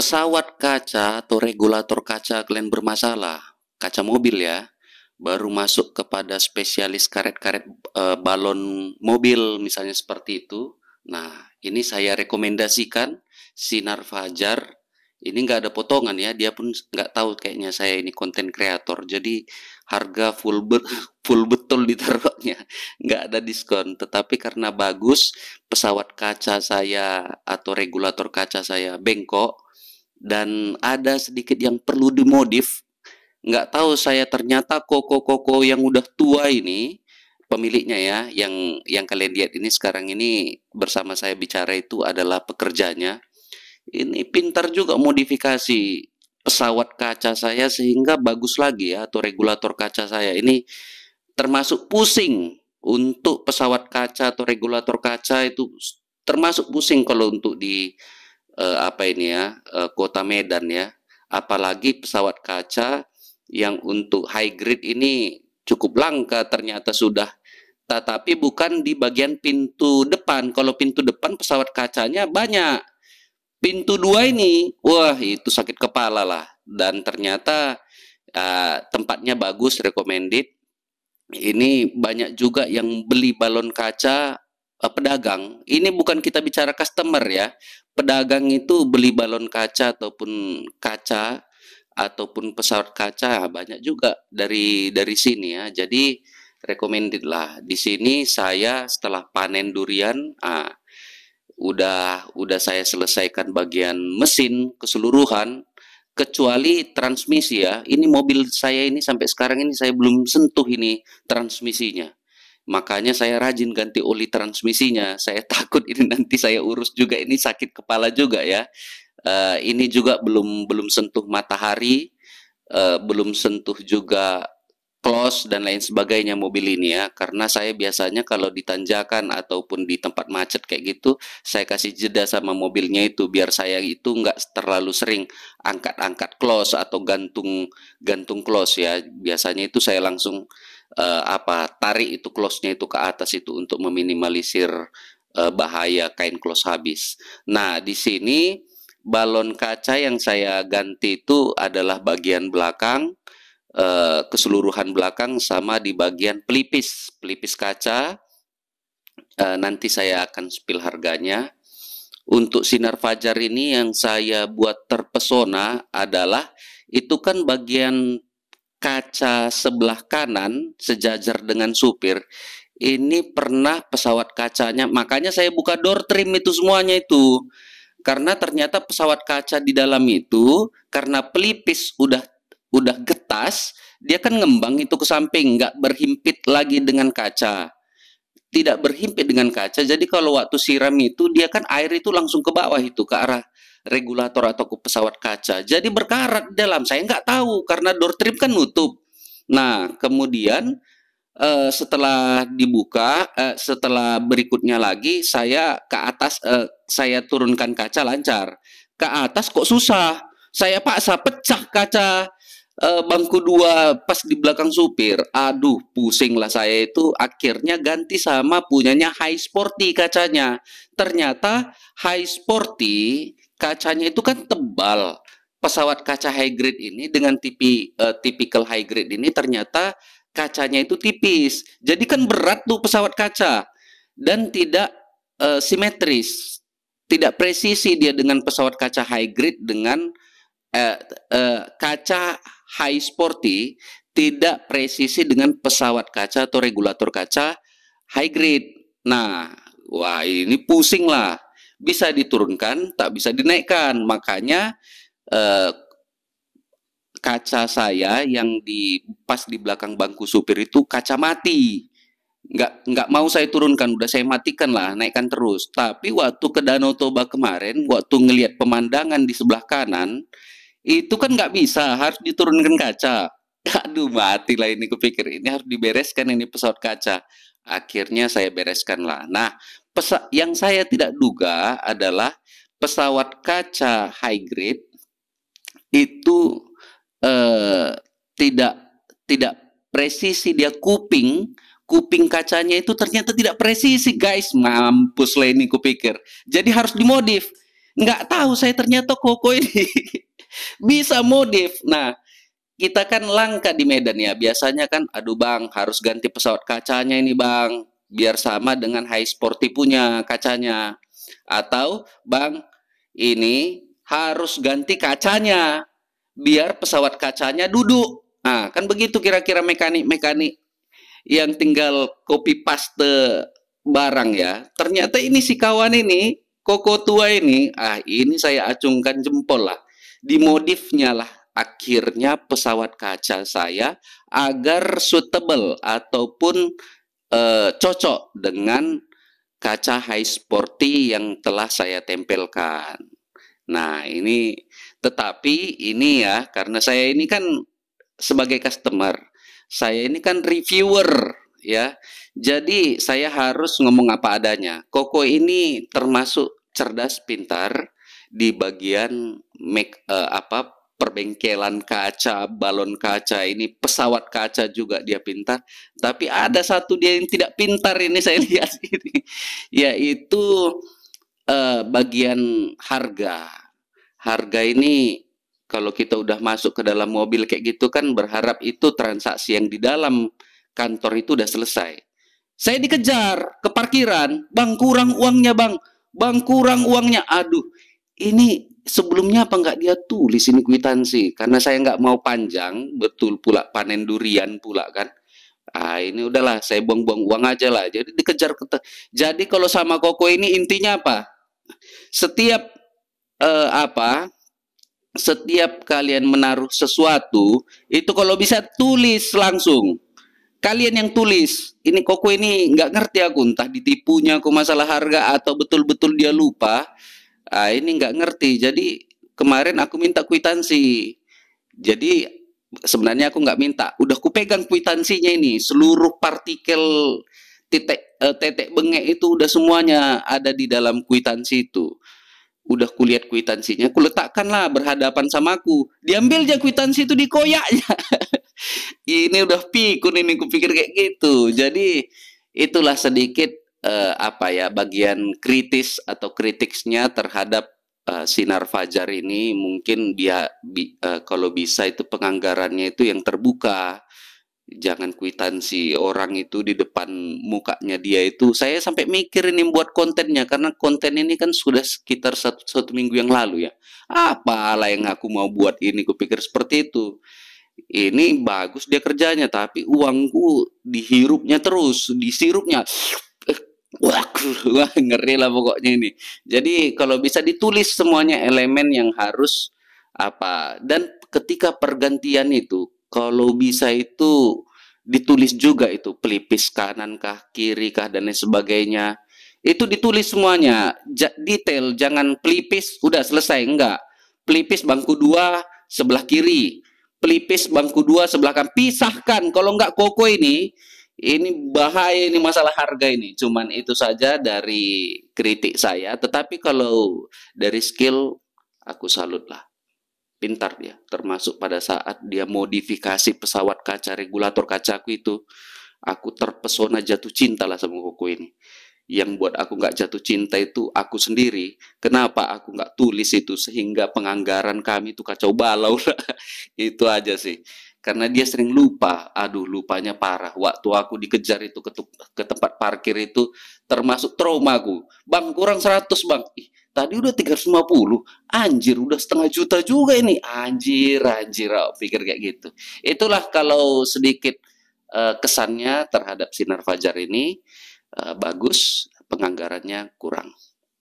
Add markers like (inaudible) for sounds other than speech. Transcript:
pesawat kaca atau regulator kaca kalian bermasalah, kaca mobil ya, baru masuk kepada spesialis karet-karet e, balon mobil misalnya seperti itu. Nah, ini saya rekomendasikan Sinar Fajar. Ini nggak ada potongan ya, dia pun nggak tahu kayaknya saya ini konten kreator. Jadi harga full ber, (laughs) full betul ditaruhnya, nggak ada diskon. Tetapi karena bagus pesawat kaca saya atau regulator kaca saya bengkok, dan ada sedikit yang perlu dimodif. Nggak tahu saya ternyata koko-koko yang udah tua ini pemiliknya ya, yang yang kalian lihat ini sekarang ini bersama saya bicara itu adalah pekerjanya. Ini pintar juga modifikasi pesawat kaca saya sehingga bagus lagi ya atau regulator kaca saya ini termasuk pusing untuk pesawat kaca atau regulator kaca itu termasuk pusing kalau untuk di uh, apa ini ya uh, kota Medan ya apalagi pesawat kaca yang untuk high grade ini cukup langka ternyata sudah tetapi bukan di bagian pintu depan kalau pintu depan pesawat kacanya banyak pintu dua ini wah itu sakit kepala lah dan ternyata uh, tempatnya bagus recommended ini banyak juga yang beli balon kaca uh, pedagang, ini bukan kita bicara customer ya. Pedagang itu beli balon kaca ataupun kaca ataupun pesawat kaca banyak juga dari dari sini ya. Jadi recommended lah. Di sini saya setelah panen durian, ah, udah udah saya selesaikan bagian mesin keseluruhan kecuali transmisi ya. Ini mobil saya ini sampai sekarang ini saya belum sentuh ini transmisinya. Makanya saya rajin ganti oli transmisinya. Saya (laughs) takut ini nanti saya urus juga ini sakit kepala juga ya. Uh, ini juga belum belum sentuh matahari, uh, belum sentuh juga close dan lain sebagainya mobil ini ya karena saya biasanya kalau di tanjakan ataupun di tempat macet kayak gitu saya kasih jeda sama mobilnya itu biar saya itu nggak terlalu sering angkat-angkat close atau gantung gantung close ya biasanya itu saya langsung uh, apa tarik itu close-nya itu ke atas itu untuk meminimalisir uh, bahaya kain close habis nah di sini balon kaca yang saya ganti itu adalah bagian belakang Eh, keseluruhan belakang sama di bagian pelipis pelipis kaca eh, nanti saya akan spill harganya untuk sinar fajar ini yang saya buat terpesona adalah itu kan bagian kaca sebelah kanan sejajar dengan supir ini pernah pesawat kacanya makanya saya buka door trim itu semuanya itu karena ternyata pesawat kaca di dalam itu karena pelipis udah udah getas, dia kan ngembang itu ke samping, nggak berhimpit lagi dengan kaca. Tidak berhimpit dengan kaca, jadi kalau waktu siram itu, dia kan air itu langsung ke bawah itu, ke arah regulator atau ke pesawat kaca. Jadi berkarat dalam, saya nggak tahu, karena door trim kan nutup. Nah, kemudian uh, setelah dibuka, uh, setelah berikutnya lagi saya ke atas, uh, saya turunkan kaca lancar. Ke atas kok susah. Saya paksa pecah kaca. Eh, bangku dua pas di belakang supir. Aduh, pusing lah saya itu. Akhirnya ganti sama punyanya High Sporty kacanya. Ternyata High Sporty kacanya itu kan tebal. Pesawat kaca high grade ini dengan tipi uh, eh, typical high grade ini ternyata kacanya itu tipis. Jadi kan berat tuh pesawat kaca dan tidak eh, simetris, tidak presisi dia dengan pesawat kaca high grade dengan eh, eh, kaca high sporty tidak presisi dengan pesawat kaca atau regulator kaca high grade. Nah, wah ini pusing lah. Bisa diturunkan, tak bisa dinaikkan. Makanya eh, kaca saya yang di pas di belakang bangku supir itu kaca mati. Nggak, nggak mau saya turunkan, udah saya matikan lah, naikkan terus. Tapi waktu ke Danau Toba kemarin, waktu ngelihat pemandangan di sebelah kanan, itu kan nggak bisa harus diturunkan kaca aduh mati lah ini kupikir ini harus dibereskan ini pesawat kaca akhirnya saya bereskan lah nah pesa yang saya tidak duga adalah pesawat kaca high grade itu eh, tidak tidak presisi dia kuping kuping kacanya itu ternyata tidak presisi guys mampus lah ini kupikir jadi harus dimodif nggak tahu saya ternyata koko ini (laughs) bisa modif. Nah, kita kan langka di Medan ya. Biasanya kan, aduh bang, harus ganti pesawat kacanya ini bang, biar sama dengan high sport tipunya kacanya. Atau bang, ini harus ganti kacanya, biar pesawat kacanya duduk. Nah, kan begitu kira-kira mekanik-mekanik yang tinggal copy paste barang ya. Ternyata ini si kawan ini, koko tua ini, ah ini saya acungkan jempol lah dimodifnya lah akhirnya pesawat kaca saya agar suitable ataupun eh, cocok dengan kaca high sporty yang telah saya tempelkan. Nah, ini tetapi ini ya karena saya ini kan sebagai customer, saya ini kan reviewer ya. Jadi saya harus ngomong apa adanya. Koko ini termasuk cerdas pintar di bagian make uh, apa perbengkelan kaca, balon kaca ini, pesawat kaca juga dia pintar. Tapi ada satu dia yang tidak pintar ini (laughs) saya lihat ini, yaitu uh, bagian harga. Harga ini kalau kita udah masuk ke dalam mobil kayak gitu kan berharap itu transaksi yang di dalam kantor itu udah selesai. Saya dikejar ke parkiran, bang kurang uangnya bang, bang kurang uangnya, aduh ini sebelumnya apa enggak dia tulis ini kwitansi karena saya enggak mau panjang betul pula panen durian pula kan ah ini udahlah saya buang-buang uang aja lah jadi dikejar ke jadi kalau sama koko ini intinya apa setiap eh, apa setiap kalian menaruh sesuatu itu kalau bisa tulis langsung kalian yang tulis ini koko ini nggak ngerti aku entah ditipunya aku masalah harga atau betul-betul dia lupa ah, ini nggak ngerti jadi kemarin aku minta kwitansi jadi sebenarnya aku nggak minta udah kupegang kwitansinya ini seluruh partikel titik uh, tetek bengek itu udah semuanya ada di dalam kwitansi itu udah kulihat kwitansinya, aku letakkanlah berhadapan sama aku. Diambil aja kwitansi itu dikoyaknya. (laughs) ini udah pikun ini kupikir kayak gitu. Jadi itulah sedikit eh, apa ya bagian kritis atau kritiknya terhadap eh, sinar fajar ini mungkin dia bi, eh, kalau bisa itu penganggarannya itu yang terbuka jangan kuitansi orang itu di depan mukanya dia itu saya sampai mikir ini buat kontennya karena konten ini kan sudah sekitar satu, satu minggu yang lalu ya apalah yang aku mau buat ini kupikir seperti itu ini bagus dia kerjanya tapi uangku dihirupnya terus disirupnya Wah, wah ngeri lah pokoknya ini. Jadi kalau bisa ditulis semuanya elemen yang harus apa dan ketika pergantian itu kalau bisa itu ditulis juga itu pelipis kanan kah kiri kah dan lain sebagainya itu ditulis semuanya ja, detail jangan pelipis udah selesai enggak pelipis bangku dua sebelah kiri pelipis bangku dua sebelah kanan pisahkan kalau enggak koko ini ini bahaya ini masalah harga ini. Cuman itu saja dari kritik saya. Tetapi kalau dari skill aku salut lah. Pintar dia, termasuk pada saat dia modifikasi pesawat kaca regulator kacaku itu, aku terpesona jatuh cinta lah sama koko ini. Yang buat aku nggak jatuh cinta itu aku sendiri. Kenapa aku nggak tulis itu sehingga penganggaran kami itu kacau balau lah. (laughs) itu aja sih karena dia sering lupa. Aduh, lupanya parah. Waktu aku dikejar itu ke, ke tempat parkir itu termasuk trauma aku. Bang, kurang 100, Bang. Ih, tadi udah 350. Anjir, udah setengah juta juga ini. Anjir, anjir, aku oh, pikir kayak gitu. Itulah kalau sedikit uh, kesannya terhadap sinar fajar ini uh, bagus, penganggarannya kurang.